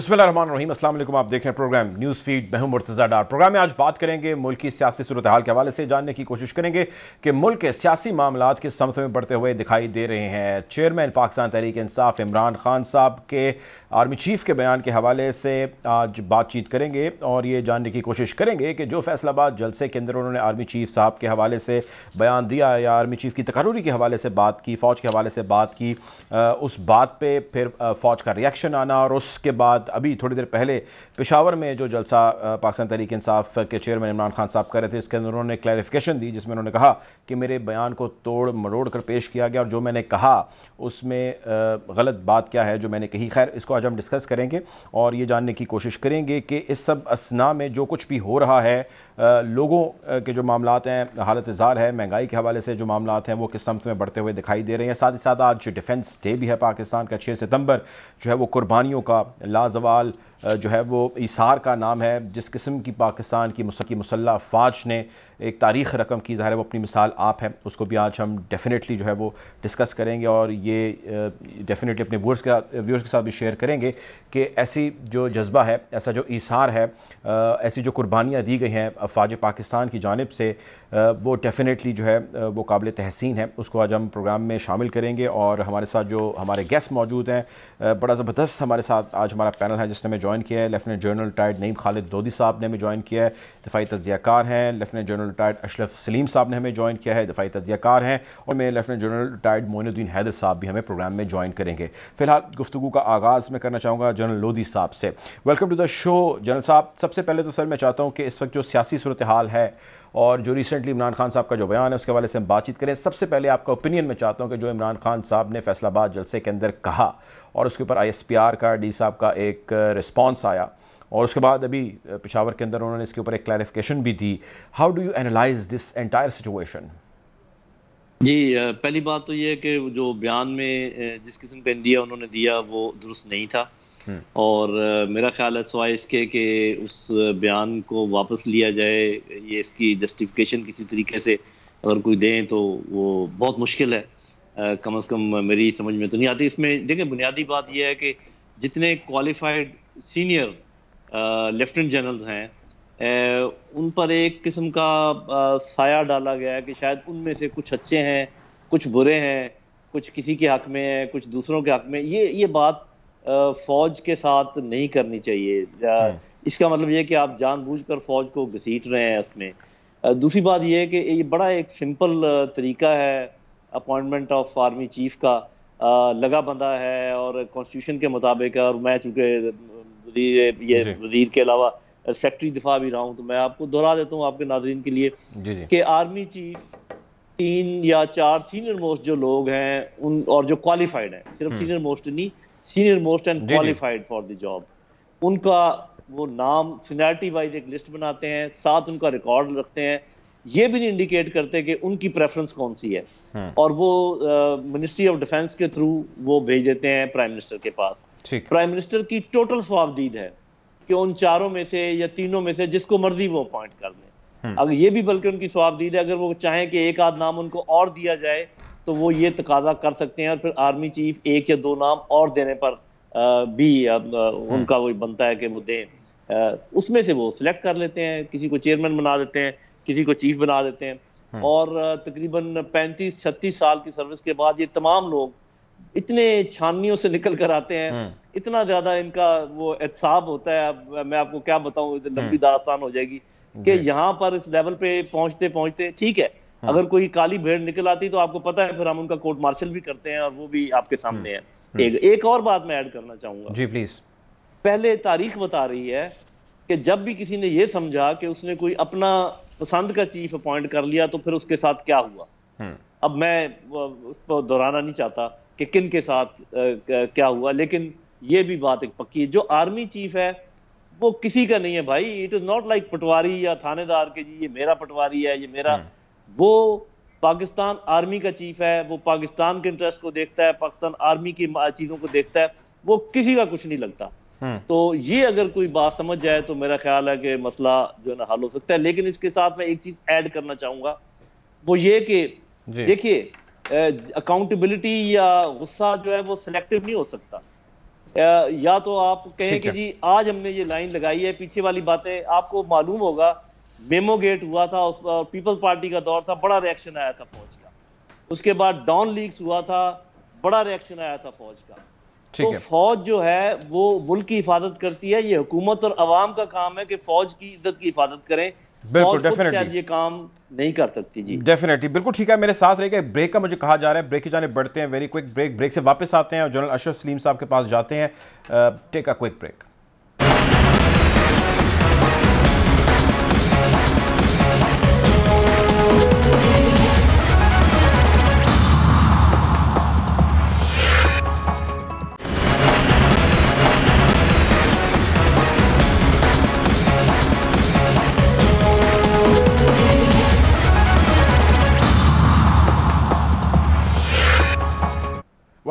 रहीम असल आप देख रहे हैं प्रोग्राम न्यूज़ फीड महूम मुर्तज़ा डार प्रोग्राम में आज बात करेंगे मुल्क की सियासी सूरत हाल के हवाले से जानने की कोशिश करेंगे कि मुल्क के सियासी मामला के समय में बढ़ते हुए दिखाई दे रहे हैं चेयरमैन पाकिस्तान तहरीक इंसाफ इमरान खान साहब के आर्मी चीफ के बयान के हवाले से आज बातचीत करेंगे और ये जानने की कोशिश करेंगे कि जो फैसलाबाद जलसे के अंदर उन्होंने आर्मी चीफ साहब के हवाले से बयान दिया या आर्मी चीफ की तकरूरी के हवाले से बात की फ़ौज के हवाले से बात की आ, उस बात पर फिर फ़ौज का रिएक्शन आना और उसके बाद अभी थोड़ी देर पहले पेशावर में जो जलसा पाकिस्तान तहरीक इंसाफ के चेयरमैन इमरान खान साहब कर रहे थे इसके अंदर उन्होंने क्लैरिफिकेशन दी जिसमें उन्होंने कहा कि मेरे बयान को तोड़ मरोड़ कर पेश किया गया और जो मैंने कहा उसमें गलत बात क्या है जो मैंने कही खैर इसको आज हम डिस्कस करेंगे और ये जानने की कोशिश करेंगे कि इस सब असना में जो कुछ भी हो रहा है लोगों के जो मामला हैं हालत इज़ार है महंगाई के हवाले से जो मामला हैं वो किस समत में बढ़ते हुए दिखाई दे रहे हैं साथ ही साथ आज डिफेंस डे भी है पाकिस्तान का छः सितम्बर जो है वो कुर्बानियों का लाजवाल जो है वो इसार का नाम है जिस किस्म की पाकिस्तान की मुसकी मुसल्ह फ़ाज ने एक तारीख़ रकम की ज़ाहिर है वो अपनी मिसाल आप है उसको भी आज हम डेफिनेटली जो है वो डिस्कस करेंगे और ये डेफिनेटली अपने व्यूर्स के व्यूर्स के साथ भी शेयर करेंगे कि ऐसी जो जज्बा है ऐसा जो इसार है ऐसी जो कुर्बानियाँ दी गई हैं अफवाज पाकिस्तान की जानब से वो डेफिनेटली जो है वो काबिल तहसीन है उसको आज हम प्रोग्राम में शामिल करेंगे और हमारे साथ जो हमारे गेस्ट मौजूद हैं बड़ा ज़बरदस्त हमारे साथ आज हमारा पैनल है जिसने हमें ज्वाइन किया है lieutenant general retired Naeem Khalid Dodi साहब ने हमें ज्वाइन किया है दफ़ाई तजियाकार हैं lieutenant general retired Ashraf Saleem साहब ने हमें ज्वाइन किया है दफ़ाई तजियाकार हैं और मेरे lieutenant general retired Moinuddin Haider साहब भी हमें प्रोग्राम में ज्वाइन करेंगे फिलहाल गुफ्तु का आगाज़ मैं करना चाहूँगा जनरल लोधी साहब से welcome to the show general साहब सबसे पहले तो सर मैं चाहता हूँ कि इस वक्त जो सियासी सियासी सूरत हाल है और जो रिसेंटली इमरान खान साहब का जो बयान है उसके वाले से हम बातचीत करें सबसे पहले आपका ओपिनियन में चाहता हूँ कि जो इमरान खान साहब ने फैसलाबाद जलसे के अंदर कहा और उसके ऊपर आई एस पी आर का डी साहब का एक रिस्पॉन्स आया और उसके बाद अभी पिशावर के अंदर उन्होंने इसके ऊपर एक क्लैरिफिकेशन भी दी how do you analyze this entire situation जी पहली बात तो ये है कि जो बयान में जिस किस्म का दिया उन्होंने दिया वो दुरुस्त नहीं था हम्म। और मेरा ख्याल है सवाई इसके कि उस बयान को वापस लिया जाए ये इसकी जस्टिफिकेशन किसी तरीके से अगर कोई दें तो वो बहुत मुश्किल है आ, कम अज़ कम मेरी समझ में तो नहीं आती इसमें देखिए बुनियादी बात यह है कि जितने क्वालिफाइड सीनियर लेफ्टिनेंट जनरल्स हैं आ, उन पर एक किस्म का आ, साया डाला गया है कि शायद उनमें से कुछ अच्छे हैं कुछ बुरे हैं कुछ किसी के हक में है कुछ दूसरों के हक में ये ये बात फौज के साथ नहीं करनी चाहिए हम्म। इसका मतलब यह कि आप जानबूझकर फौज को घसीट रहे हैं उसमें दूसरी बात यह है कि ये बड़ा एक सिंपल तरीका है अपॉइंटमेंट ऑफ आर्मी चीफ का लगा बंदा है और कॉन्स्टिट्यूशन के मुताबिक है और मैं चूंकि वजीर ये वजीर के अलावा सेक्रेटरी दिफा भी रहा हूँ तो मैं आपको दोहरा देता हूँ आपके नाजरन के लिए कि आर्मी चीफ तीन या चार सीनियर मोस्ट जो लोग हैं उन और जो क्वालिफाइड हैं सिर्फ हम्म। सीनियर मोस्ट नहीं senior most and qualified for the job उनका वो नाम सीनियरिटी वाइज एक लिस्ट बनाते हैं साथ उनका रिकॉर्ड रखते हैं ये भी नहीं इंडिकेट करते कि उनकी प्रेफरेंस कौन सी है हम्म। और वो मिनिस्ट्री ऑफ डिफेंस के थ्रू वो भेज देते हैं प्राइम मिनिस्टर के पास प्राइम मिनिस्टर की टोटल स्वाबदीद है कि उन चारों में से या तीनों में से जिसको मर्जी वो अपॉइंट कर दें हम्म। अगर ये भी बल्कि उनकी स्वाबदीद है अगर वो चाहें कि एक आध नाम उनको और दिया जाए तो वो ये तकाजा कर सकते हैं और फिर आर्मी चीफ एक या दो नाम और देने पर भी हम्म। उनका कोई बनता है कि वो दें उसमें से वो सिलेक्ट कर लेते हैं किसी को चेयरमैन बना देते हैं किसी को चीफ बना देते हैं हम्म। और तकरीबन 35 36 साल की सर्विस के बाद ये तमाम लोग इतने छाननियों से निकल कर आते हैं हम्म। इतना ज्यादा इनका वो एहसाब होता है मैं आपको क्या बताऊँ लंबी दास्तान हो जाएगी कि यहाँ पर इस लेवल पे पहुंचते पहुंचते ठीक है हाँ। अगर कोई काली भेड़ निकल आती तो आपको पता है फिर हम उनका कोर्ट मार्शल भी करते हैं और वो भी आपके हम्म। सामने है हम्म। एक एक और बात मैं ऐड करना चाहूंगा जी प्लीज पहले तारीख बता रही है कि जब भी किसी ने यह समझा कि उसने कोई अपना पसंद का चीफ अपॉइंट कर लिया तो फिर उसके साथ क्या हुआ हम्म। अब मैं उस पर दोहराना नहीं चाहता कि किन के साथ क्या हुआ लेकिन ये भी बात एक पक्की है जो आर्मी चीफ है वो किसी का नहीं है भाई it is not like patwari या थानेदार के जी ये मेरा पटवारी है ये मेरा वो पाकिस्तान आर्मी का चीफ है वो पाकिस्तान के इंटरेस्ट को देखता है पाकिस्तान आर्मी की चीज़ों को देखता है वो किसी का कुछ नहीं लगता हम्म। तो ये अगर कोई बात समझ जाए तो मेरा ख्याल है कि मसला जो है ना हल हो सकता है लेकिन इसके साथ मैं एक चीज़ ऐड करना चाहूंगा वो ये कि देखिए अकाउंटेबिलिटी या गुस्सा जो है वो सिलेक्टिव नहीं हो सकता या तो आप कहें कि जी आज हमने ये लाइन लगाई है पीछे वाली बातें आपको मालूम होगा गेट हुआ था उस पर पीपल्स पार्टी का दौर था बड़ा रिएक्शन आया था फौज का उसके बाद डाउन लीक्स हुआ था बड़ा रिएक्शन आया था फौज का तो फौज जो है वो मुल्क की हिफाजत करती है ये हुकूमत और आवाम का काम है कि फौज की इज्जत की हिफाजत करें बिल्कुल डेफिनेटली ये काम नहीं कर सकती जी डेफिनेटली बिल्कुल ठीक है मेरे साथ रहेगा ब्रेक का मुझे कहा जा रहा है ब्रेक की जाने बढ़ते हैं वेरी क्विक ब्रेक ब्रेक से वापस आते हैं और जनरल अशरफ सलीम साहब के पास जाते हैं take a quick break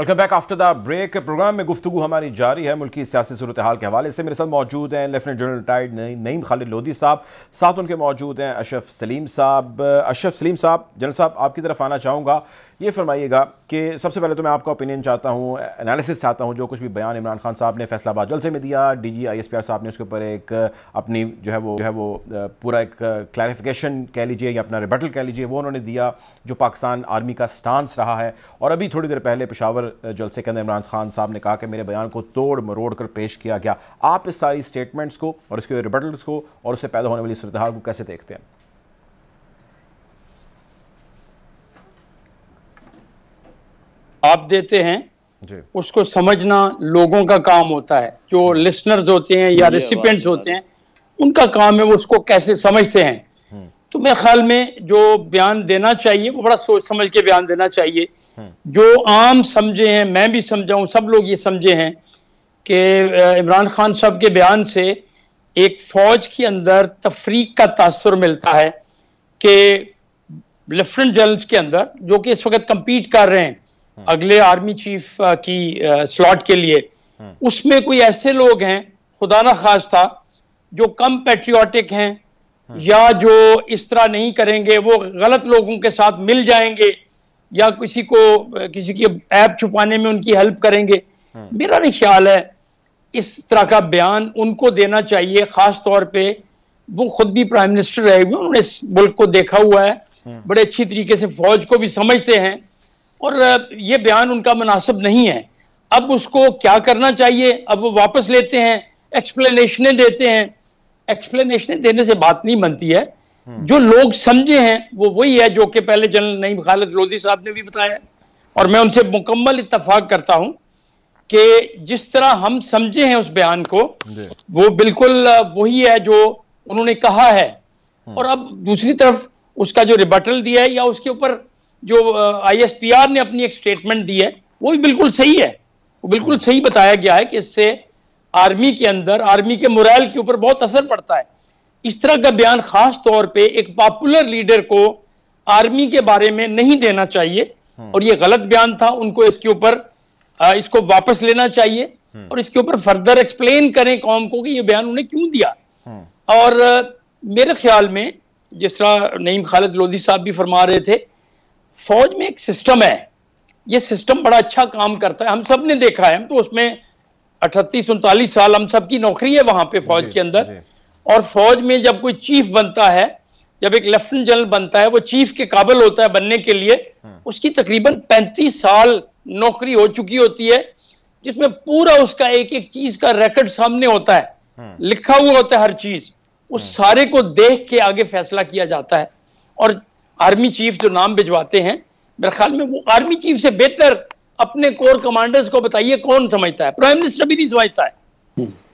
welcome back after the break program में गुफ्तु हमारी जारी है मुल्की सियासी सूरत हाल के हवाले से मेरे साथ मौजूद हैं lieutenant general retired Naeem Khalid Lodhi साहब साथ उनके मौजूद हैं अशरफ सलीम साहब अशरफ सलीम साहब जनरल साहब आपकी तरफ आना चाहूँगा ये फरमाइएगा कि सबसे पहले तो मैं आपका ओपिनियन चाहता हूँ एनालिसिस चाहता हूँ जो कुछ भी बयान इमरान खान साहब ने फैसलाबाद जलसे में दिया D G I S P R साहब ने उसके ऊपर एक अपनी जो है वो जो है वो पूरा एक क्लैरिफिकेशन कह लीजिए या अपना रिबटल कह लीजिए वो उन्होंने दिया जो पाकिस्तान आर्मी का स्टांस रहा है और अभी थोड़ी देर पहले पेशावर जलसे के अंदर इमरान खान साहब ने कहा कि मेरे बयान को तोड़ मरोड़ कर पेश किया गया आप इस सारी स्टेटमेंट्स को और इसके रिबटल्स को और उससे पैदा होने वाली सूरत को कैसे देखते हैं आप देते हैं उसको समझना लोगों का काम होता है जो लिसनर्स हम्म। होते हैं या रेसिपेंट्स तो होते हैं उनका काम है वो उसको कैसे समझते हैं हम्म। तो मेरे ख्याल में जो बयान देना चाहिए वो बड़ा सोच समझ के बयान देना चाहिए हम्म। जो आम समझे हैं मैं भी समझाऊं सब लोग ये समझे हैं कि इमरान खान साहब के बयान से एक फौज के अंदर तफरीक का तासर मिलता है कि लेफ्टिनेंट जनरल्स के अंदर जो कि इस वक्त कंपीट कर रहे हैं हाँ। अगले आर्मी चीफ की स्लॉट के लिए हाँ। उसमें कोई ऐसे लोग हैं खुदा ना खास था जो कम पेट्रियाटिक हैं हाँ। या जो इस तरह नहीं करेंगे वो गलत लोगों के साथ मिल जाएंगे या किसी को किसी की ऐप छुपाने में उनकी हेल्प करेंगे मेरा नहीं ख्याल है इस तरह का बयान उनको देना चाहिए खास तौर पे वो खुद भी प्राइम मिनिस्टर रहे हुए उन्होंने इस मुल्क को देखा हुआ है बड़े अच्छी तरीके से फौज को भी समझते हैं और ये बयान उनका मुनासिब नहीं है अब उसको क्या करना चाहिए अब वो वापस लेते हैं एक्सप्लेनेशनें देते हैं एक्सप्लेनेशनें देने से बात नहीं बनती है हम्म। जो लोग समझे हैं वो वही है जो कि पहले जनरल नईम खालिद लोधी साहब ने भी बताया और मैं उनसे मुकम्मल इतफाक करता हूं कि जिस तरह हम समझे हैं उस बयान को वो बिल्कुल वही है जो उन्होंने कहा है हम्म। और अब दूसरी तरफ उसका जो रिबटल दिया है या उसके ऊपर जो आईएसपीआर ने अपनी एक स्टेटमेंट दी है वो भी बिल्कुल सही है वो बिल्कुल सही बताया गया है कि इससे आर्मी के अंदर आर्मी के मोरल के ऊपर बहुत असर पड़ता है इस तरह का बयान खास तौर पे एक पॉपुलर लीडर को आर्मी के बारे में नहीं देना चाहिए हम्म। और ये गलत बयान था उनको इसके ऊपर इसको वापस लेना चाहिए हम्म। और इसके ऊपर फर्दर एक्सप्लेन करें कौम को कि ये बयान उन्हें क्यों दिया हम्म। और मेरे ख्याल में जिस तरह नईम खालिद लोधी साहब भी फरमा रहे थे फौज में एक सिस्टम है ये सिस्टम बड़ा अच्छा काम करता है हम सब ने देखा है हम तो उसमें अठतीस उनतालीस साल हम सब की नौकरी है वहां पे फौज के अंदर और फौज में जब कोई चीफ बनता है जब एक लेफ्टिनेंट जनरल बनता है वो चीफ के काबिल होता है बनने के लिए हाँ। उसकी तकरीबन पैंतीस साल नौकरी हो चुकी होती है जिसमें पूरा उसका एक एक चीज का रिकॉर्ड सामने होता है हाँ। लिखा हुआ होता है हर चीज उस हाँ। सारे को देख के आगे फैसला किया जाता है और आर्मी चीफ जो नाम भिजवाते हैं मेरे ख्याल में वो आर्मी चीफ से बेहतर अपने कोर कमांडर्स को बताइए कौन समझता है प्राइम मिनिस्टर भी नहीं समझता है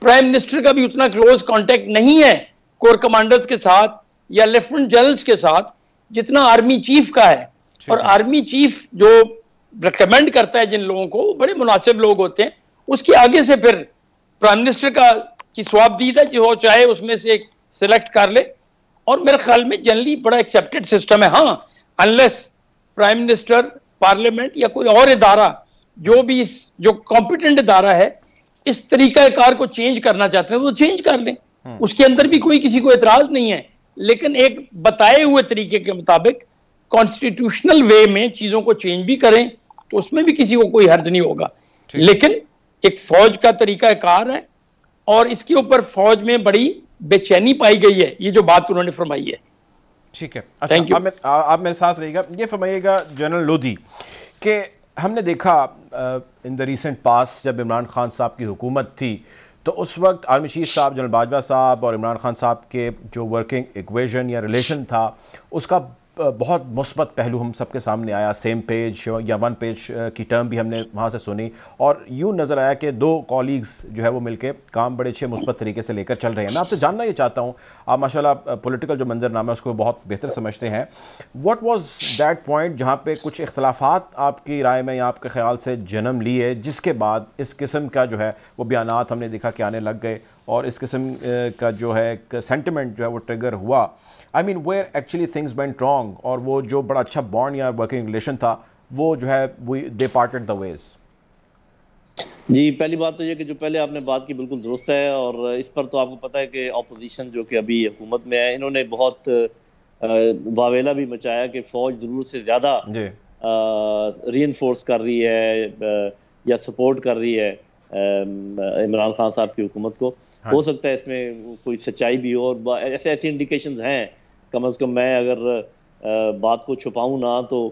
प्राइम हम्म। मिनिस्टर का भी उतना क्लोज कांटेक्ट नहीं है कोर कमांडर्स के साथ या लेफ्टिनेंट जनरल्स के साथ जितना आर्मी चीफ का है और आर्मी चीफ जो रिकमेंड करता है जिन लोगों को बड़े मुनासिब लोग होते हैं उसके आगे से फिर प्राइम मिनिस्टर का की स्वाब दी था जो चाहे उसमें से सिलेक्ट कर ले और मेरे ख्याल में जनरली बड़ा एक्सेप्टेड सिस्टम है हाँ अनलेस प्राइम मिनिस्टर पार्लियामेंट या कोई और इदारा जो भी इस जो कॉम्पिटेंट इदारा है इस कार को चेंज करना चाहते हैं वो चेंज कर लें हम्म। उसके अंदर भी कोई किसी को एतराज नहीं है लेकिन एक बताए हुए तरीके के मुताबिक कॉन्स्टिट्यूशनल वे में चीजों को चेंज भी करें तो उसमें भी किसी को कोई हर्ज नहीं होगा लेकिन एक फौज का तरीकाकार है और इसके ऊपर फौज में बड़ी बेचैनी पाई गई है ये जो बात उन्होंने फरमाई है ठीक है अच्छा, थैंक यू आप, आप मेरे साथ रहिएगा ये फरमाइएगा जनरल लोधी के हमने देखा इन द रिसेंट पास जब इमरान खान साहब की हुकूमत थी तो उस वक्त आर्मी चीफ साहब जनरल बाजवा साहब और इमरान खान साहब के जो वर्किंग इक्वेशन या रिलेशन था उसका बहुत मुस्बत पहलू हम सबके सामने आया सेम पेज या वन पेज की टर्म भी हमने वहाँ से सुनी और यूँ नज़र आया कि दो कॉलीग्स जो है वो मिलके काम बड़े अच्छे मुस्बत तरीके से लेकर चल रहे हैं मैं आपसे जानना ये चाहता हूँ आप माशाल्लाह पॉलिटिकल जो मंजरनामा है उसको बहुत बेहतर समझते हैं व्हाट वाज दैट पॉइंट जहाँ पर कुछ इख्तलाफात आपकी राय में या आपके ख्याल से जन्म लिए जिसके बाद इस किस्म का जो है वो बयान हमने देखा कि आने लग गए और इस किस्म का जो है सेंटिमेंट जो है वो ट्रिगर हुआ I mean where actually things went wrong और वो जो बड़ा अच्छा बॉन्ड या वर्किंग रिलेशन था वो जो है we they parted the ways जी पहली बात तो ये कि जो पहले आपने बात की बिल्कुल दुरुस्त है और इस पर तो आपको पता है कि अपोजिशन जो कि अभी हुकूमत में है इन्होंने बहुत वावेला भी मचाया कि फौज ज़रूर से ज़्यादा री कर रही है या सपोर्ट कर रही है इमरान खान साहब की हुकूमत को हाँ। हो सकता है इसमें कोई सच्चाई भी हो और ऐसे ऐसे इंडिकेशंस हैं कम अज़ कम मैं अगर बात को छुपाऊँ ना तो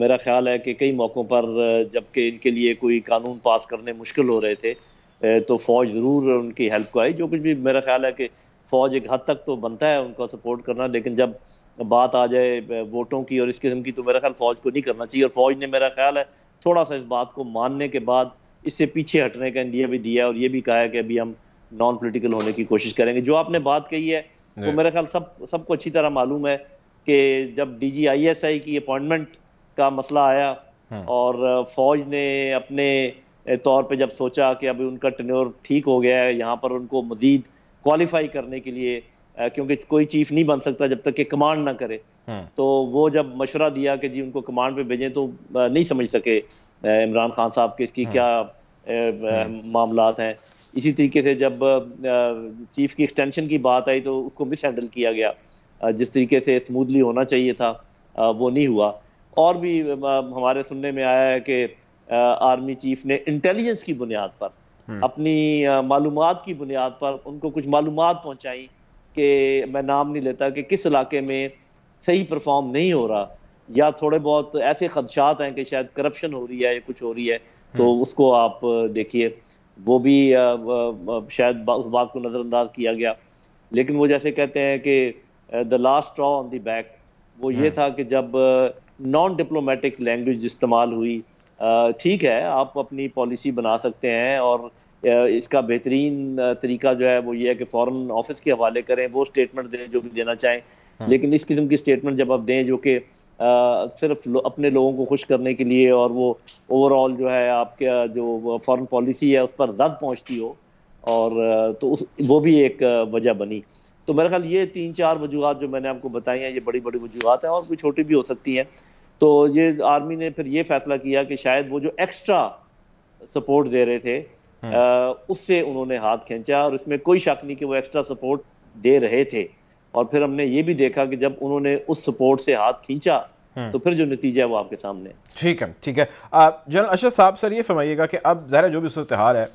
मेरा ख्याल है कि कई मौक़ों पर जबकि इनके लिए कोई कानून पास करने मुश्किल हो रहे थे तो फ़ौज ज़रूर उनकी हेल्प को आई जो कुछ भी मेरा ख्याल है कि फ़ौज एक हद तक तो बनता है उनका सपोर्ट करना लेकिन जब बात आ जाए वोटों की और इस किस्म की तो मेरा ख्याल फ़ौज को नहीं करना चाहिए और फ़ौज ने मेरा ख्याल है थोड़ा सा इस बात को मानने के बाद इससे पीछे हटने का इंडिया भी दिया और ये भी कहा है कि अभी हम नॉन पोलिटिकल होने की कोशिश करेंगे जो आपने बात कही है तो मेरे ख्याल सब सबको अच्छी तरह मालूम है कि जब D G I S I की अपॉइंटमेंट का मसला आया हाँ। और फौज ने अपने तौर पे जब सोचा कि अभी उनका टनोर ठीक हो गया है यहाँ पर उनको मजीद क्वालिफाई करने के लिए क्योंकि कोई चीफ नहीं बन सकता जब तक कि कमांड ना करे हाँ। तो वो जब मशवरा दिया कि जी उनको कमांड पे भेजें तो नहीं समझ सके इमरान खान साहब के इसकी क्या हाँ। हाँ। मामला हैं इसी तरीके से जब चीफ की एक्सटेंशन की बात आई तो उसको मिस हैंडल किया गया जिस तरीके से स्मूथली होना चाहिए था वो नहीं हुआ और भी हमारे सुनने में आया है कि आर्मी चीफ ने इंटेलिजेंस की बुनियाद पर हाँ। अपनी मालूम की बुनियाद पर उनको कुछ मालूम पहुँचाई कि मैं नाम नहीं लेता कि किस इलाके में सही परफॉर्म नहीं हो रहा या थोड़े बहुत ऐसे खदशात हैं कि शायद करप्शन हो रही है या कुछ हो रही है तो हम्म। उसको आप देखिए वो भी शायद उस बात को नज़रअंदाज किया गया लेकिन वो जैसे कहते हैं कि the last straw on the back वो ये हम्म। था कि जब नॉन डिप्लोमेटिक लैंग्वेज इस्तेमाल हुई ठीक है आप अपनी पॉलिसी बना सकते हैं और इसका बेहतरीन तरीका जो है वो ये है कि फॉरेन ऑफिस के हवाले करें वो स्टेटमेंट दें जो भी देना चाहें हम्म। लेकिन इस किस्म की स्टेटमेंट जब आप दें जो कि सिर्फ लो, अपने लोगों को खुश करने के लिए और वो ओवरऑल जो है आपके जो फॉरेन पॉलिसी है उस पर जद पहुंचती हो और तो उस वो भी एक वजह बनी तो मेरा ख्याल ये तीन चार वजूहत जो मैंने आपको बताई हैं ये बड़ी बड़ी वजूहत हैं और कोई छोटी भी हो सकती हैं तो ये आर्मी ने फिर ये फैसला किया कि शायद वो जो एक्स्ट्रा सपोर्ट दे रहे थे आ, हाँ। उससे उन्होंने हाथ खींचा और इसमें कोई शक नहीं कि वो एक्स्ट्रा सपोर्ट दे रहे थे और फिर हमने ये भी देखा कि जब उन्होंने उस सपोर्ट से हाथ खींचा हम्म। तो फिर जो नतीजा है वो आपके सामने ठीक है ठीक है जनरल अशर साहब सर ये फरमाइएगा कि अब ज़ाहिर जो भी सूरत हाल है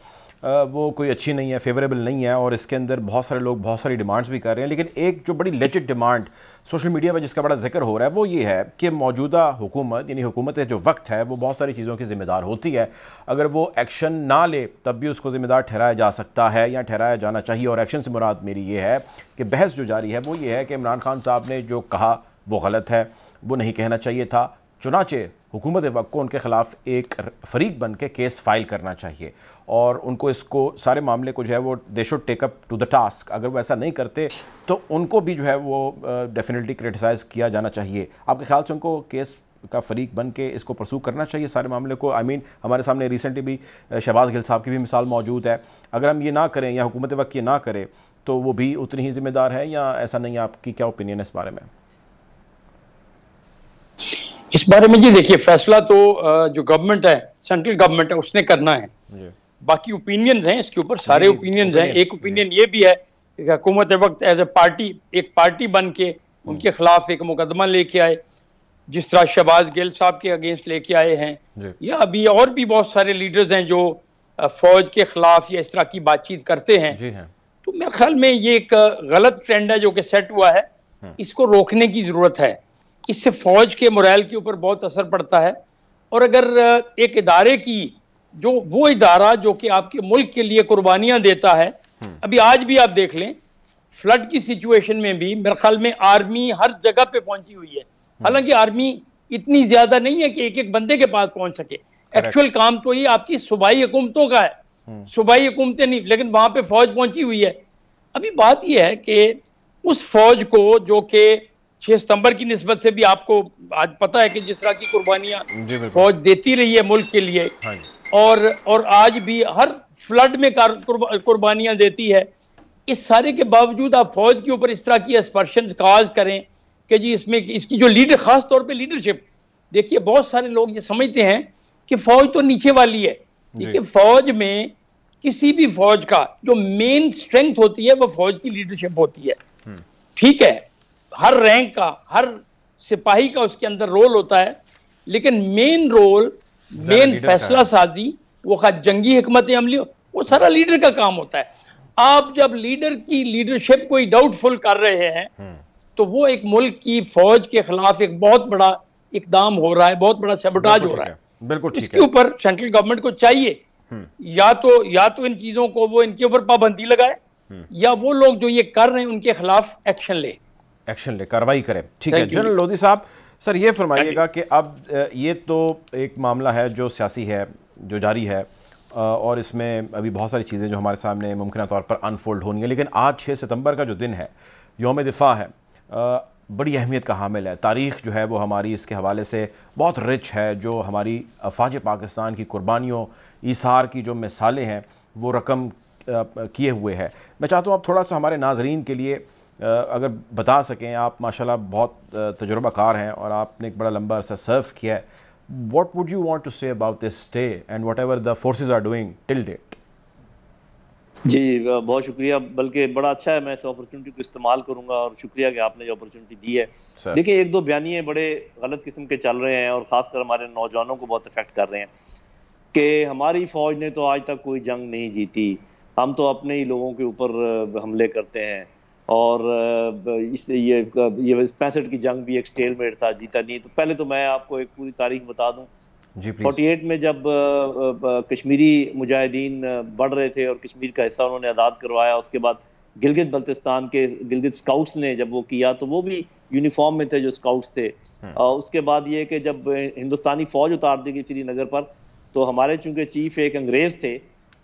वो कोई अच्छी नहीं है फेवरेबल नहीं है और इसके अंदर बहुत सारे लोग बहुत सारी डिमांड्स भी कर रहे हैं लेकिन एक जो बड़ी लेजिट डिमांड सोशल मीडिया पर जिसका बड़ा जिक्र हो रहा है वो ये है कि मौजूदा हुकूमत यानी हुकूमत जो वक्त है वो बहुत सारी चीज़ों की ज़िम्मेदार होती है अगर वो एक्शन ना ले तब भी उसको ज़िम्मेदार ठहराया जा सकता है या ठहराया जाना चाहिए और एक्शन से मुराद मेरी ये है कि बहस जो जारी है वो ये है कि इमरान खान साहब ने जो कहा वो गलत है वो नहीं कहना चाहिए था चुनाचे हुकूमत वक्त को उनके ख़िलाफ़ एक फरीक बन के केस फ़ाइल करना चाहिए और उनको इसको सारे मामले को जो है वो they should take up to the task अगर वो ऐसा नहीं करते तो उनको भी जो है वो डेफिनेटली क्रिटिसाइज़ किया जाना चाहिए आपके ख्याल से उनको केस का फरीक बन के इसको प्रसू करना चाहिए सारे मामले को आई I मीन mean, हमारे सामने रिसेंटली भी शहबाज गिल साहब की भी मिसाल मौजूद है अगर हम ये ना करें या हुकूमत वक्त ये ना करें तो वो भी उतनी ही जिम्मेदार है या ऐसा नहीं है आपकी क्या ओपिनियन है इस बारे में इस बारे में जी देखिए फैसला तो जो गवर्नमेंट है सेंट्रल गवर्नमेंट है उसने करना है बाकी ओपिनियंस हैं इसके ऊपर सारे ओपिनियंस हैं एक ओपिनियन ये भी है कि हुकूमत वक्त एज ए पार्टी एक पार्टी बन के उनके खिलाफ एक मुकदमा लेके आए जिस तरह शहबाज गिल साहब के अगेंस्ट लेके आए हैं या अभी और भी बहुत सारे लीडर्स हैं जो फौज के खिलाफ या इस तरह की बातचीत करते हैं तो मेरे ख्याल में ये एक गलत ट्रेंड है जो कि सेट हुआ है हम्म। इसको रोकने की ज़रूरत है इससे फौज के मोरल के ऊपर बहुत असर पड़ता है और अगर एक इदारे की जो वो इदारा जो कि आपके मुल्क के लिए कुर्बानियां देता है अभी आज भी आप देख लें फ्लड की सिचुएशन में भी मेरे ख्याल में आर्मी हर जगह पे पहुंची हुई है हम्म। हालांकि आर्मी इतनी ज्यादा नहीं है कि एक एक बंदे के पास पहुंच सके एक्चुअल काम तो ये आपकी सूबाई हुकूमतों का है हम्म। सूबाई हुकूमतें नहीं लेकिन वहां पे फौज पहुंची हुई है अभी बात यह है कि उस फौज को जो कि छह सितंबर की नस्बत से भी आपको आज पता है कि जिस तरह की कुर्बानियां फौज देती रही है मुल्क के लिए हाँ और और आज भी हर फ्लड में कुर्बानियां देती है इस सारे के बावजूद आप फौज के ऊपर इस तरह की स्पर्शन काज करें कि जी इसमें इसकी जो लीडर खास तौर पे लीडरशिप देखिए बहुत सारे लोग ये समझते हैं कि फौज तो नीचे वाली है देखिए फौज में किसी भी फौज का जो मेन स्ट्रेंथ होती है वो फौज की लीडरशिप होती है हम्म। ठीक है हर रैंक का हर सिपाही का उसके अंदर रोल होता है लेकिन मेन रोल मेन फैसला साजी वो खा जंगी हमत अमली वो सारा लीडर का काम होता है आप जब लीडर की लीडरशिप कोई डाउटफुल कर रहे हैं हम्म। तो वो एक मुल्क की फौज के खिलाफ एक बहुत बड़ा इकदाम हो रहा है बहुत बड़ा सेबोटाज हो रहा है बिल्कुल इसके ऊपर सेंट्रल गवर्नमेंट को चाहिए हम्म। या तो या तो इन चीजों को वो इनके ऊपर पाबंदी लगाए हम्म। या वो लोग जो ये कर रहे हैं उनके खिलाफ एक्शन ले एक्शन ले कार्रवाई करें ठीक है जनरल लोधी साहब सर ये फरमाइएगा कि अब ये तो एक मामला है जो सियासी है जो जारी है और इसमें अभी बहुत सारी चीज़ें जो हमारे सामने मुमकिन तौर पर अनफोल्ड होनी है लेकिन आज छः सितंबर का जो दिन है योम दिफा है बड़ी अहमियत का हामिल है तारीख़ जो है वो हमारी इसके हवाले से बहुत रिच है जो हमारी अफाज पाकिस्तान की कुर्बानियों इसार की जो मिसालें हैं वो रकम किए हुए है मैं चाहता हूँ आप थोड़ा सा हमारे नाजरीन के लिए अगर बता सकें आप माशाल्लाह बहुत तजुर्बाकार हैं और आपने एक बड़ा लंबा अरसा सर्व किया है would you want to say about this stay and whatever the forces are doing till date जी बहुत शुक्रिया बल्कि बड़ा अच्छा है मैं इस अपॉर्चुनिटी को इस्तेमाल करूंगा और शुक्रिया कि आपने जो अपॉर्चुनिटी दी है देखिए एक दो बयानिए बड़े गलत किस्म के चल रहे हैं और ख़ासकर हमारे नौजवानों को बहुत अफेक्ट कर रहे हैं कि हमारी फ़ौज ने तो आज तक कोई जंग नहीं जीती हम तो अपने ही लोगों के ऊपर हमले करते हैं और इस ये ये पैंसठ की जंग भी एक स्टेलमेट था जीता नहीं तो पहले तो मैं आपको एक पूरी तारीख बता दूं फोर्टी एट में जब कश्मीरी मुजाहिदीन बढ़ रहे थे और कश्मीर का हिस्सा उन्होंने आज़ाद करवाया उसके बाद गिलगित बल्तिस्तान के गिलगित स्काउट्स ने जब वो किया तो वो भी यूनिफॉर्म में थे जो स्काउट्स थे और हम्म। उसके बाद ये कि जब हिंदुस्तानी फ़ौज उतार दी गई श्रीनगर पर तो हमारे चूंकि चीफ एक अंग्रेज़ थे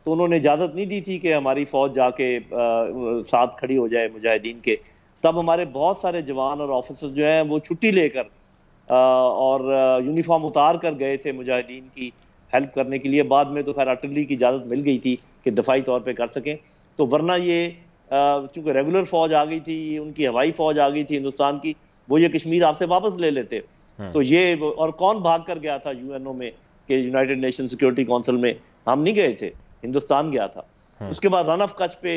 तो उन्होंने इजाज़त नहीं दी थी कि हमारी फ़ौज जाके साथ खड़ी हो जाए मुजाहिदीन के तब हमारे बहुत सारे जवान और ऑफिसर जो हैं वो छुट्टी लेकर और यूनिफॉर्म उतार कर गए थे मुजाहिदीन की हेल्प करने के लिए बाद में तो खैर अटली की इजाज़त मिल गई थी कि दफाई तौर पर कर सकें तो वरना ये चूँकि रेगुलर फ़ौज आ गई थी उनकी हवाई फ़ौज आ गई थी हिंदुस्तान की वो ये कश्मीर आपसे वापस ले लेते हाँ। तो ये और कौन भाग कर गया था यूएनओ में कि यूनाइटेड नेशन सिक्योरिटी काउंसिल में हम नहीं गए थे हिंदुस्तान गया था हाँ। उसके बाद रन ऑफ कच पे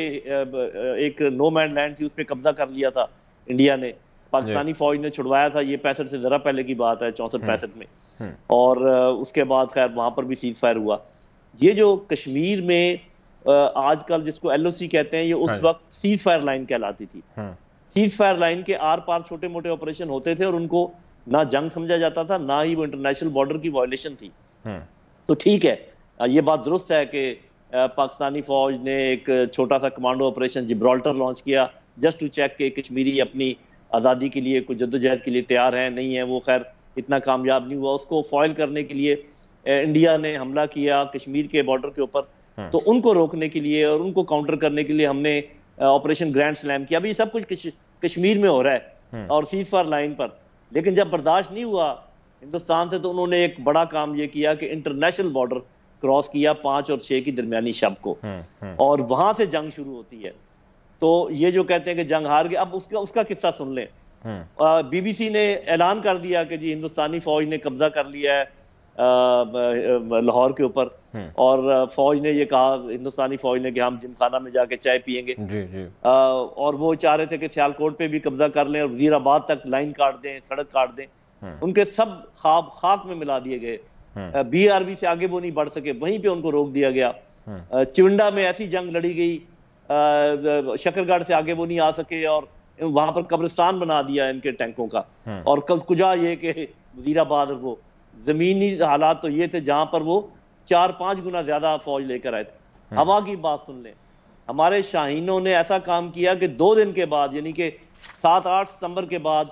एक नो मैन लैंड थी उसमें कब्जा कर लिया था इंडिया ने पाकिस्तानी फौज ने छुड़वाया था ये पैंसठ से जरा पहले की बात है चौंसठ हाँ। पैंसठ में हाँ। और उसके बाद खैर वहां पर भी सीज फायर हुआ ये जो कश्मीर में आजकल जिसको एलओसी कहते हैं ये उस वक्त सीज फायर लाइन कहलाती थी सीज फायर लाइन के आर पार छोटे मोटे ऑपरेशन होते थे और उनको ना जंग समझा जाता था ना ही वो इंटरनेशनल बॉर्डर की वायोलेशन थी तो ठीक है ये बात दुरुस्त है कि पाकिस्तानी फौज ने एक छोटा सा कमांडो ऑपरेशन जिब्राल्टर लॉन्च किया जस्ट टू चेक के कश्मीरी अपनी आज़ादी के लिए कुछ जद्दोजहद के लिए तैयार हैं नहीं है वो खैर इतना कामयाब नहीं हुआ उसको फॉयल करने के लिए इंडिया ने हमला किया कश्मीर के बॉर्डर के ऊपर हाँ। तो उनको रोकने के लिए और उनको काउंटर करने के लिए हमने ऑपरेशन ग्रैंड स्लैम किया अभी सब कुछ कश्मीर में हो रहा है हाँ। और सीज फार लाइन पर लेकिन जब बर्दाश्त नहीं हुआ हिंदुस्तान से तो उन्होंने एक बड़ा काम ये किया कि इंटरनेशनल बॉर्डर क्रॉस किया पांच और छह की दरमियानी शब को हम्म, हम्म। और वहां से जंग शुरू होती है तो ये जो कहते हैं कि जंग हार गए अब उसका उसका किस्सा सुन लें हम्म। बीबीसी ने ऐलान कर दिया कि जी हिंदुस्तानी फौज ने कब्जा कर लिया है लाहौर के ऊपर और फौज ने ये कहा हिंदुस्तानी फौज ने कि हम जिमखाना में जाके चाय पियेंगे और वो चाह रहे थे कि सियालकोट पे भी कब्जा कर लें और वजीराबाद तक लाइन काट दें सड़क काट दें उनके सब खाब खाक में मिला दिए गए बीआरबी हम्म। से आगे वो नहीं बढ़ सके वहीं पे उनको रोक दिया गया हम्म। चिवंडा में ऐसी जंग लड़ी गई शकरगढ़ से आगे वो नहीं आ सके और वहां पर कब्रिस्तान बना दिया इनके टैंकों का हम्म। और कल कुजा ये कि वजीराबाद वो जमीनी हालात तो ये थे जहां पर वो चार पांच गुना ज्यादा फौज लेकर आए थे हवा की बात सुन लें हमारे शाहीनों ने ऐसा काम किया कि दो दिन के बाद यानी कि सात आठ सितंबर के बाद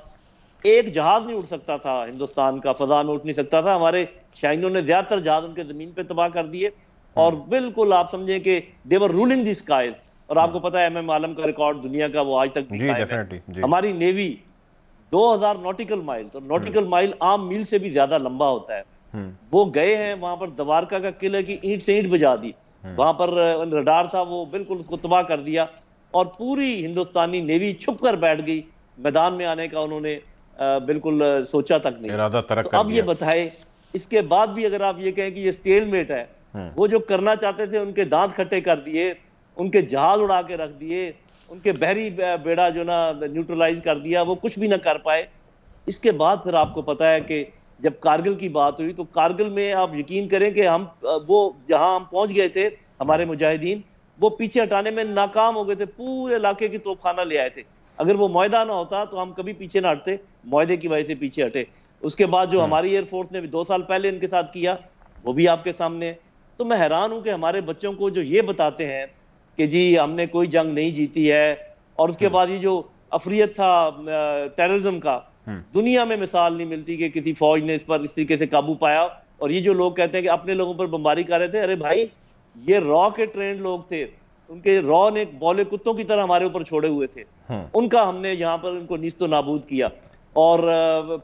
एक जहाज नहीं उठ सकता था हिंदुस्तान का फजा में उठ नहीं सकता था हमारे शाइनों ने ज्यादातर जहाज उनके जमीन पे तबाह कर दिए हम्म। और बिल्कुल आप समझें कि देवर रूलिंग दिस कायल और आपको हम्म। पता है एम एम आलम का रिकॉर्ड दुनिया का वो आज तक जी, जी। हमारी नेवी 2000 नॉटिकल माइल तो नॉटिकल माइल हम्म। आम मील से भी ज्यादा लंबा होता है वो गए हैं वहां पर द्वारका का किले की ईंट से ईंट बजा दी वहां पर रडार था वो बिल्कुल उसको तबाह कर दिया और पूरी हिंदुस्तानी नेवी छुप कर बैठ गई मैदान में आने का उन्होंने बिल्कुल सोचा तक नहीं इरादा तरक तो अब ये बताए इसके बाद भी अगर आप ये कहें कि ये स्टेलमेट है हम्म। वो जो करना चाहते थे उनके दांत खट्टे कर दिए उनके जहाज उड़ा के रख दिए उनके बहरी बेड़ा जो ना न्यूट्रलाइज कर दिया वो कुछ भी ना कर पाए इसके बाद फिर आपको पता है कि जब कारगिल की बात हुई तो कारगिल में आप यकीन करें कि हम वो जहां हम पहुंच गए थे हमारे मुजाहिदीन वो पीछे हटाने में नाकाम हो गए थे पूरे इलाके की तोपखाना ले आए थे अगर वो माहा ना होता तो हम कभी पीछे ना हटते माहे की वजह से पीछे हटे उसके बाद जो हाँ। हमारी एयरफोर्स ने भी दो साल पहले इनके साथ किया वो भी आपके सामने तो मैं हैरान हूँ कि हमारे बच्चों को जो ये बताते हैं कि जी हमने कोई जंग नहीं जीती है और उसके हाँ। बाद ये जो अफरीत था टेररिज्म का हाँ। दुनिया में मिसाल नहीं मिलती कि किसी फौज ने इस पर इस तरीके से काबू पाया और ये जो लोग कहते हैं कि अपने लोगों पर बमबारी कर रहे थे अरे भाई ये रॉ के ट्रेंड लोग थे उनके रॉ ने बौले कुत्तों की तरह हमारे ऊपर छोड़े हुए थे हाँ। उनका हमने यहाँ पर उनको निस्तो नाबूद किया और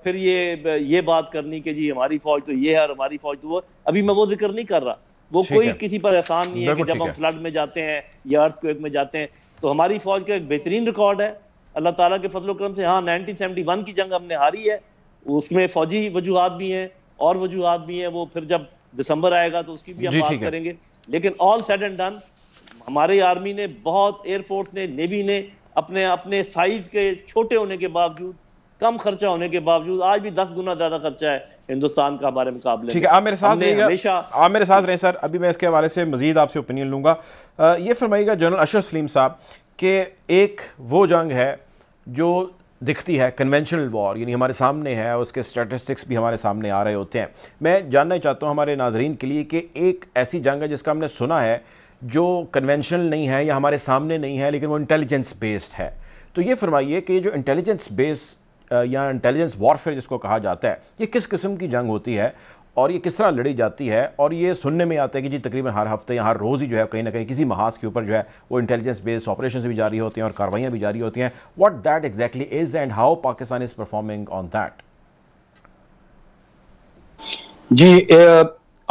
फिर ये ये बात करनी कि जी हमारी फौज तो ये है और हमारी फौज तो वो अभी मैं वो जिक्र नहीं कर रहा वो कोई किसी पर एहसान नहीं है कि जब हम फ्लड में जाते हैं या अर्थ को में जाते हैं तो हमारी फौज का एक बेहतरीन रिकॉर्ड है अल्लाह ताला के फजल करम से हाँ वन की जंग हमने हारी है उसमें फौजी वजूहत भी हैं और वजूहत भी हैं वो फिर जब दिसंबर आएगा तो उसकी भी हम बात करेंगे लेकिन ऑल सेड एंड डन हमारे आर्मी ने बहुत एयरफोर्स ने नेवी ने अपने अपने साइज के छोटे होने के बावजूद कम खर्चा होने के बावजूद आज भी दस गुना ज्यादा खर्चा है हिंदुस्तान का हमारे मुकाबले ठीक है आप मेरे साथ हमेशा आप मेरे साथ रहें सर अभी मैं इसके हवाले से मजीद आपसे ओपिनियन लूंगा ये फरमाइएगा जनरल अशर सलीम साहब के एक वो जंग है जो दिखती है कन्वेंशनल वॉर यानी हमारे सामने है उसके स्टैटिस्टिक्स भी हमारे सामने आ रहे होते हैं मैं जानना चाहता हूँ हमारे नाजरीन के लिए कि एक ऐसी जंग है जिसका हमने सुना है जो कन्वेंशनल नहीं है या हमारे सामने नहीं है लेकिन वो इंटेलिजेंस बेस्ड है तो ये फरमाइए कि जो इंटेलिजेंस बेस या इंटेलिजेंस वॉरफेयर जिसको कहा जाता है ये किस किस्म की जंग होती है और ये किस तरह लड़ी जाती है और ये सुनने में आता है कि जी तकरीबन हर हफ्ते या हर रोज़ ही जो है कहीं ना कहीं किसी महाज के ऊपर जो है वो इंटेलिजेंस बेस्ड ऑपरेशन भी जारी होते हैं और कार्रवाइयाँ भी जारी होती हैं what that exactly is and how Pakistan is performing on that जी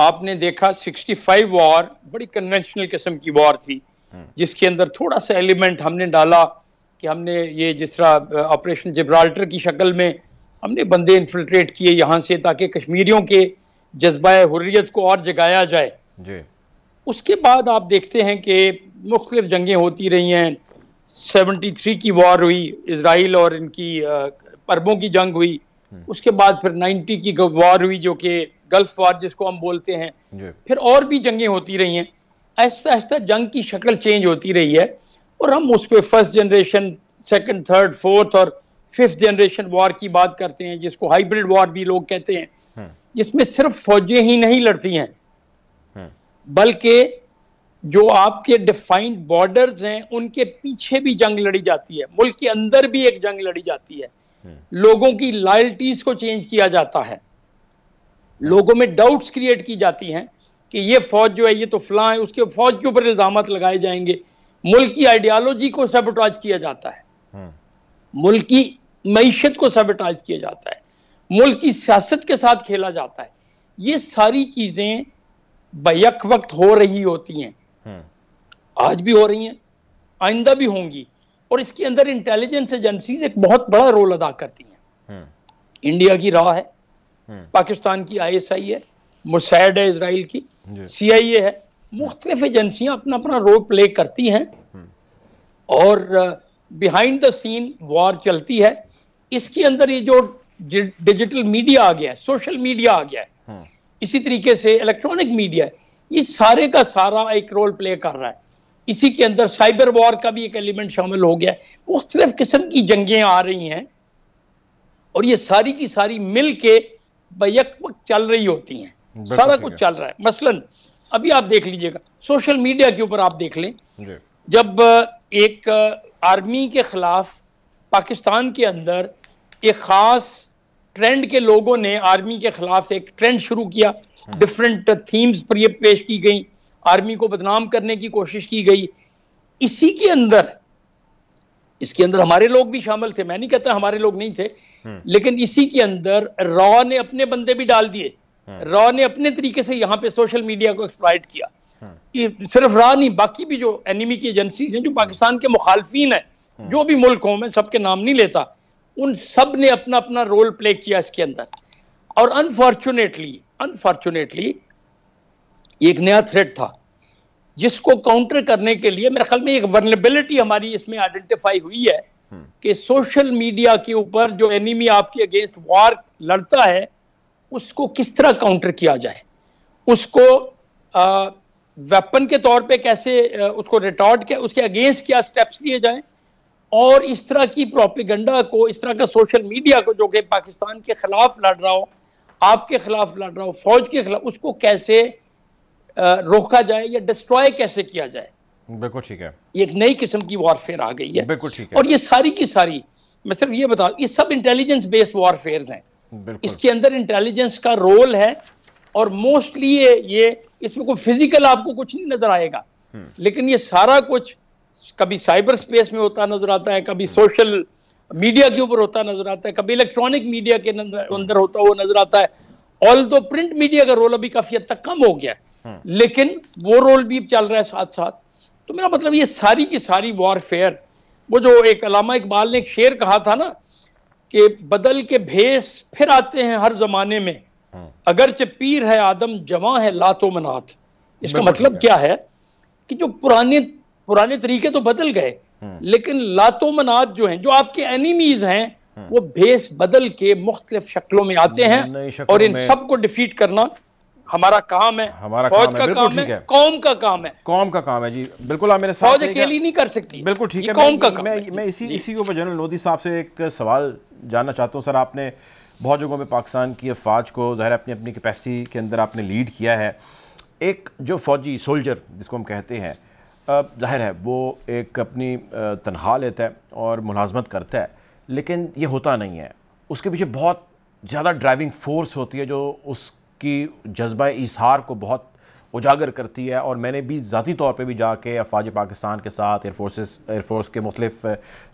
आपने देखा 65 वॉर बड़ी कन्वेंशनल किस्म की वॉर थी हम्म। जिसके अंदर थोड़ा सा एलिमेंट हमने डाला कि हमने ये जिस तरह ऑपरेशन जिब्राल्टर की शक्ल में हमने बंदे इन्फिल्ट्रेट किए यहाँ से ताकि कश्मीरियों के जज्बा हुर्रियत को और जगाया जाए जी। उसके बाद आप देखते हैं कि मुख्तलिफ जंगें होती रही हैं 73 की वॉर हुई इसराइल और इनकी परबों की जंग हुई हम्म। उसके बाद फिर 90 की वॉर हुई जो कि गल्फ वार जिसको हम बोलते हैं फिर और भी जंगें होती रही हैं ऐसा ऐसा जंग की शक्ल चेंज होती रही है और हम उस पर first generation second third fourth और फिफ्थ जनरेशन वॉर की बात करते हैं जिसको हाइब्रिड वॉर भी लोग कहते हैं हम्म। जिसमें सिर्फ फौजें ही नहीं लड़ती हैं हम्म। बल्कि जो आपके डिफाइंड बॉर्डर्स हैं उनके पीछे भी जंग लड़ी जाती है मुल्क के अंदर भी एक जंग लड़ी जाती है हम्म। लोगों की लॉयल्टीज को चेंज किया जाता है लोगों में डाउट्स क्रिएट की जाती हैं कि ये फौज जो है ये तो फला है उसके फौज के ऊपर इल्ज़ाम लगाए जाएंगे मुल्क की आइडियालॉजी को सेबोटाज किया जाता है हम्म। मुल्क की मीशत को सेबोटाज किया जाता है मुल्क की सियासत के साथ खेला जाता है ये सारी चीज़ें बक वक्त हो रही होती हैं हम्म। आज भी हो रही हैं आइंदा भी होंगी और इसके अंदर इंटेलिजेंस एजेंसीज एक बहुत बड़ा रोल अदा करती हैं हम्म। इंडिया की राह है हम्म। पाकिस्तान की आई एस आई है मुसैड है इसराइल की सी आई ए है मुख्तलिफ एजेंसियां अपना अपना रोल प्ले करती हैं हम्म। और बिहाइंड द सीन वॉर चलती है इसके अंदर ये जो डिजिटल मीडिया आ गया है सोशल मीडिया आ गया है हम्म। इसी तरीके से इलेक्ट्रॉनिक मीडिया है ये सारे का सारा एक रोल प्ले कर रहा है इसी के अंदर साइबर वॉर का भी एक एलिमेंट शामिल हो गया है मुख्तलिफ किस्म की जंगें आ रही हैं और ये सारी की सारी मिल के बैक वक्त चल रही होती हैं सारा कुछ चल रहा है मसलन अभी आप देख लीजिएगा सोशल मीडिया के ऊपर आप देख लें जब एक आर्मी के खिलाफ पाकिस्तान के अंदर एक ख़ास ट्रेंड के लोगों ने आर्मी के खिलाफ एक ट्रेंड शुरू किया डिफरेंट थीम्स हम्म। पर ये पेश की गई आर्मी को बदनाम करने की कोशिश की गई इसी के अंदर इसके अंदर हमारे लोग भी शामिल थे मैं नहीं कहता हमारे लोग नहीं थे हम्म। लेकिन इसी के अंदर रॉ ने अपने बंदे भी डाल दिए हम्म। रॉ ने अपने तरीके से यहाँ पे सोशल मीडिया को एक्सप्लाइट किया हम्म। सिर्फ रॉ नहीं बाकी भी जो एनिमी की एजेंसी हैं जो पाकिस्तान के मुखालफी हैं जो भी मुल्क हों मैं सबके नाम नहीं लेता उन सब ने अपना अपना रोल प्ले किया इसके अंदर और अनफॉर्चुनेटली अनफॉर्चुनेटली एक नया थ्रेट था जिसको काउंटर करने के लिए मेरे ख्याल में एक वर्नेबिलिटी हमारी इसमें आइडेंटिफाई हुई है हम्म। कि सोशल मीडिया के ऊपर जो एनिमी आपके अगेंस्ट वॉर लड़ता है उसको किस तरह काउंटर किया जाए उसको आ, वेपन के तौर पे कैसे आ, उसको रिटॉर्ड के उसके अगेंस्ट क्या स्टेप्स लिए जाए और इस तरह की प्रोपिगंडा को इस तरह का सोशल मीडिया को जो कि पाकिस्तान के खिलाफ लड़ रहा हो आपके खिलाफ लड़ रहा हो फौज के खिलाफ उसको कैसे रोका जाए या डिस्ट्रॉय कैसे किया जाए बिल्कुल ठीक है एक नई किस्म की वॉरफेयर आ गई है बिल्कुल ठीक है और ये सारी की सारी मैं सिर्फ ये बताऊं ये सब इंटेलिजेंस बेस्ड वॉरफेयर हैं इसके अंदर इंटेलिजेंस का रोल है और मोस्टली ये ये इसमें कोई फिजिकल आपको कुछ नहीं नजर आएगा हम्म। लेकिन ये सारा कुछ कभी साइबर स्पेस में होता नजर आता है कभी सोशल मीडिया के ऊपर होता नजर आता है कभी इलेक्ट्रॉनिक मीडिया के अंदर होता हुआ नजर आता है ऑल दो प्रिंट मीडिया का रोल अभी काफी हद तक कम हो गया है हम्म। लेकिन वो रोल भी चल रहा है साथ साथ तो मेरा मतलब ये सारी की सारी वॉरफेयर वो जो एक अलामा इकबाल ने एक शेर कहा था ना कि बदल के भेस फिर आते हैं हर जमाने में हम्म। अगरचे पीर है आदम जमा है लातो मनात इसका मतलब क्या है कि जो पुराने पुराने तरीके तो बदल गए हम्म। लेकिन लातो मनात जो हैं जो आपके एनिमीज हैं वो भेस बदल के मुख्तलिफ शक्लों में आते हैं और इन सबको डिफीट करना हमारा काम है हमारा फौज काम का काम है कौम का काम है कौम का काम है जी बिल्कुल आप मेरे साथ फौज अकेली नहीं कर सकती बिल्कुल ठीक है कौम का काम मैं मैं इसी इसी के ऊपर जनरल लोधी साहब से एक सवाल जानना चाहता हूँ सर आपने बहुत जगहों में पाकिस्तान की अफवाज को ज़ाहिर अपनी अपनी कैपेसिटी के अंदर आपने लीड किया है एक जो फ़ौजी सोल्जर जिसको हम कहते हैं ज़ाहिर है वो एक अपनी तनख्वाह लेता है और मुलाजमत करता है लेकिन ये होता नहीं है उसके पीछे बहुत ज़्यादा ड्राइविंग फोर्स होती है जो उस उसकी जज्बा इशार को बहुत उजागर करती है और मैंने भी ज़ाती तौर पे भी जाके अफवाज पाकिस्तान के साथ एयरफोर्स एयरफोर्स के मुख्तफ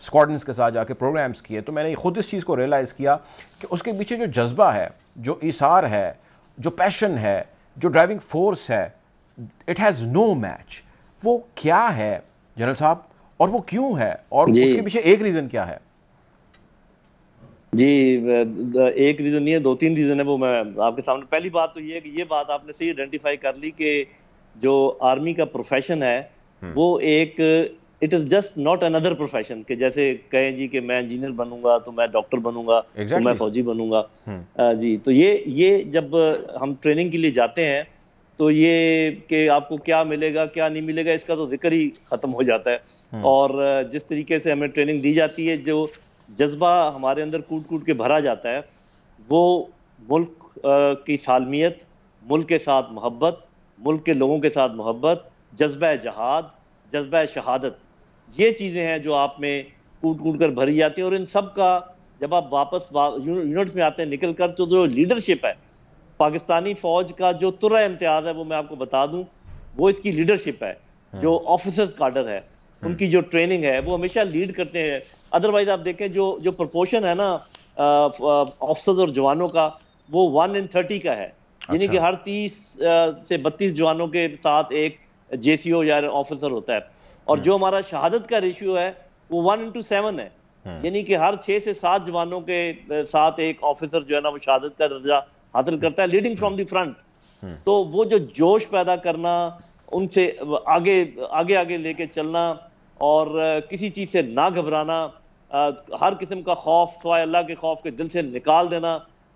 स्क्वाडन्स के साथ जाके प्रोग्राम्स किए तो मैंने ख़ुद इस चीज़ को रियलाइज़ किया कि उसके पीछे जो जज्बा है जो इशार है जो पैशन है जो ड्राइविंग फोर्स है इट हैज़ नो मैच वो क्या है जनरल साहब और वो क्यों है और उसके पीछे एक रीज़न क्या है जी एक रीज़न नहीं है दो तीन रीज़न है वो मैं आपके सामने पहली बात तो ये है कि ये बात आपने सही आइडेंटिफाई कर ली कि जो आर्मी का प्रोफेशन है हम्म। वो एक it is just not another profession कि जैसे कहें जी कि मैं इंजीनियर बनूंगा तो मैं डॉक्टर बनूंगा exactly. तो मैं फौजी बनूंगा हम्म। जी तो ये ये जब हम ट्रेनिंग के लिए जाते हैं तो ये कि आपको क्या मिलेगा क्या नहीं मिलेगा इसका तो जिक्र ही ख़त्म हो जाता है हम्म। और जिस तरीके से हमें ट्रेनिंग दी जाती है जो जज्बा हमारे अंदर कूट कूट के भरा जाता है वो मुल्क की सालमियत मुल्क के साथ मोहब्बत मुल्क के लोगों के साथ मोहब्बत जज्बा जहाद जज्बा शहादत ये चीज़ें हैं जो आप में कूट कूट कर भरी जाती है और इन सब का जब आप वापस यूनिट्स में आते हैं निकल कर तो जो लीडरशिप है पाकिस्तानी फ़ौज का जो तुरा इम्तियाज़ है वो मैं आपको बता दूँ वो इसकी लीडरशिप है हाँ। जो ऑफिसर्स काडर है हाँ। उनकी जो ट्रेनिंग है वो हमेशा लीड करते हैं अदरवाइज आप देखें जो जो प्रपोर्शन है ना ऑफिसर्स और जवानों का वो वन इन थर्टी का है अच्छा। यानी कि अच्छा। हर तीस से बत्तीस जवानों के साथ एक जे या ऑफिसर होता है और हम्म। जो हमारा शहादत का रेशियो है वो वन इंटू सेवन है हम्म। यानी कि हर छः से सात जवानों के साथ एक ऑफिसर जो है ना वो शहादत का दर्जा हासिल हम्म। करता है लीडिंग फ्रॉम द फ्रंट तो वो जो जोश पैदा करना उनसे आगे आगे आगे लेके चलना और किसी चीज़ से ना घबराना हर किस्म का खौफ सवाए अल्लाह के खौफ के दिल से निकाल देना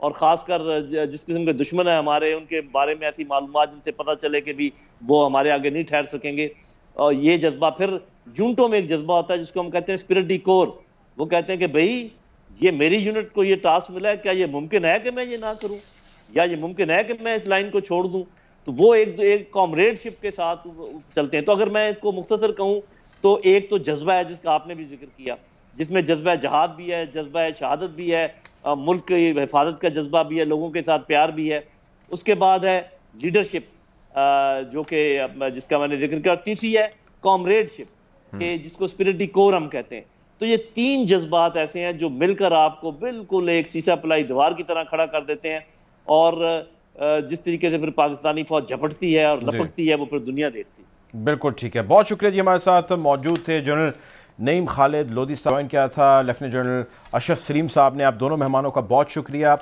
और ख़ासकर जिस किस्म के दुश्मन हैं हमारे उनके बारे में ऐसी मालूम जिनसे पता चले कि भी वो हमारे आगे नहीं ठहर सकेंगे और ये जज्बा फिर यूनिटों में एक जज्बा होता है जिसको हम कहते हैं स्पिरिट डी कोर वो कहते हैं कि भाई ये मेरी यूनिट को ये टास्क मिला है क्या ये मुमकिन है कि मैं ये ना करूँ या ये मुमकिन है कि मैं इस लाइन को छोड़ दूँ तो वो एक एक कॉमरेडशिप के साथ चलते हैं तो अगर मैं इसको मुख्तर कहूँ तो एक तो जज्बा है जिसका आपने भी जिक्र किया जिसमें जज्बा जहाद भी है जज्बा शहादत भी है मुल्क की हिफाजत का जज्बा भी है लोगों के साथ प्यार भी है उसके बाद है लीडरशिप जो कि जिसका मैंने जिक्र किया तीसरी है कॉमरेडशिप हम्म। के जिसको स्पिरिटी कोर हम कहते हैं तो ये तीन जज्बात ऐसे हैं जो मिलकर आपको बिल्कुल एक शीशा पलाई दीवार की तरह खड़ा कर देते हैं और जिस तरीके से फिर पाकिस्तानी फौज झपटती है और लपटती है वो फिर दुनिया देखती है बिल्कुल ठीक है बहुत शुक्रिया जी हमारे साथ मौजूद थे जनरल नईम खालिद लोधी साहब ज्वाइन किया था लेफ्टिनेंट जनरल अशरफ सलीम साहब ने आप दोनों मेहमानों का बहुत शुक्रिया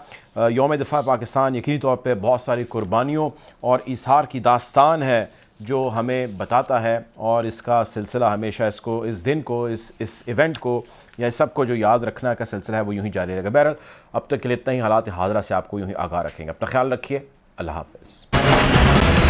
योम दफ़ा पाकिस्तान यकीनी तौर पर बहुत सारी कुर्बानियों और इसहार की दास्तान है जो हमें बताता है और इसका सिलसिला हमेशा इसको इस दिन को इस इस इवेंट को या इस सब को जो याद रखना का सिलसिला है वो यूँ ही जारी रहेगा बहरहाल अब तक के लिए इतना ही हालात हाजरा से आपको यूँ ही आगाह रखेंगे अपना ख्याल रखिए अल्लाह हाफ